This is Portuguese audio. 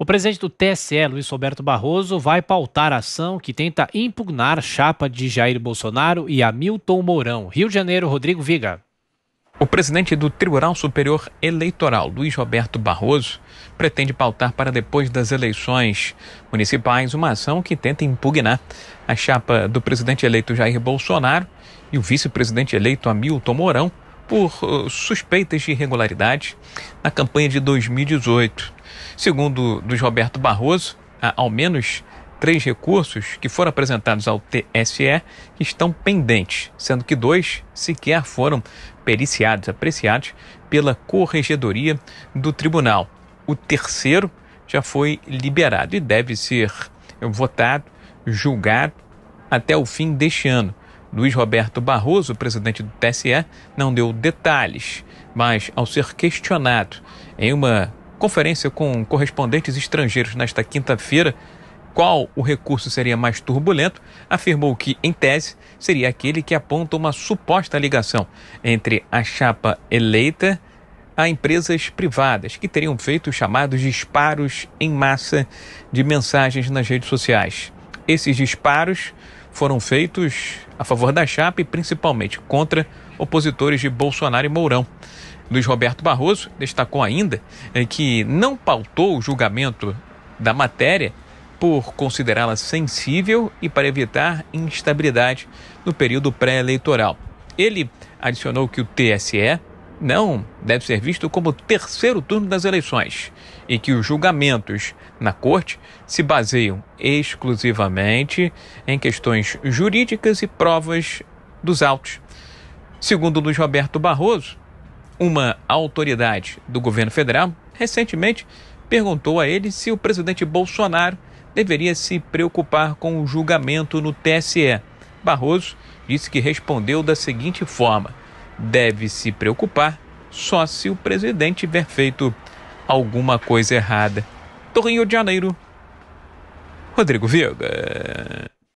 O presidente do TSE, Luiz Roberto Barroso, vai pautar a ação que tenta impugnar chapa de Jair Bolsonaro e Hamilton Mourão. Rio de Janeiro, Rodrigo Viga. O presidente do Tribunal Superior Eleitoral, Luiz Roberto Barroso, pretende pautar para depois das eleições municipais uma ação que tenta impugnar a chapa do presidente eleito Jair Bolsonaro e o vice-presidente eleito Hamilton Mourão por uh, suspeitas de irregularidade na campanha de 2018. Segundo Luiz Roberto Barroso, há ao menos três recursos que foram apresentados ao TSE que estão pendentes, sendo que dois sequer foram periciados, apreciados pela corregedoria do tribunal. O terceiro já foi liberado e deve ser votado, julgado até o fim deste ano. Luiz Roberto Barroso, presidente do TSE, não deu detalhes, mas ao ser questionado em uma conferência com correspondentes estrangeiros nesta quinta-feira, qual o recurso seria mais turbulento, afirmou que, em tese, seria aquele que aponta uma suposta ligação entre a chapa eleita a empresas privadas que teriam feito os chamados disparos em massa de mensagens nas redes sociais. Esses disparos foram feitos a favor da chapa e principalmente contra opositores de Bolsonaro e Mourão. Luiz Roberto Barroso destacou ainda eh, que não pautou o julgamento da matéria por considerá-la sensível e para evitar instabilidade no período pré-eleitoral. Ele adicionou que o TSE não deve ser visto como terceiro turno das eleições e que os julgamentos na corte se baseiam exclusivamente em questões jurídicas e provas dos autos. Segundo Luiz Roberto Barroso, uma autoridade do governo federal, recentemente perguntou a ele se o presidente Bolsonaro deveria se preocupar com o julgamento no TSE. Barroso disse que respondeu da seguinte forma: deve se preocupar só se o presidente tiver feito alguma coisa errada. Do Rio de Janeiro, Rodrigo Viga.